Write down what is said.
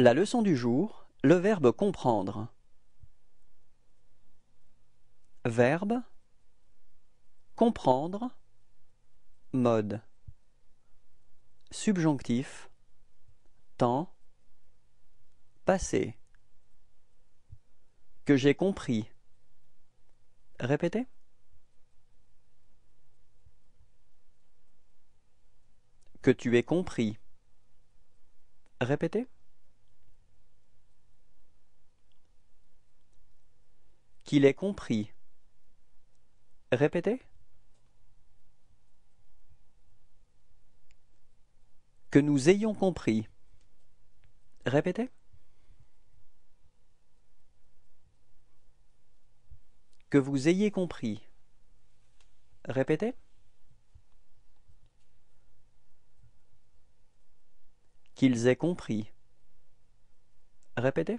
La leçon du jour, le verbe comprendre. Verbe comprendre mode subjonctif temps passé que j'ai compris. Répétez. Que tu aies compris. Répétez. qu'il ait compris. Répétez. Que nous ayons compris. Répétez. Que vous ayez compris. Répétez. Qu'ils aient compris. Répétez.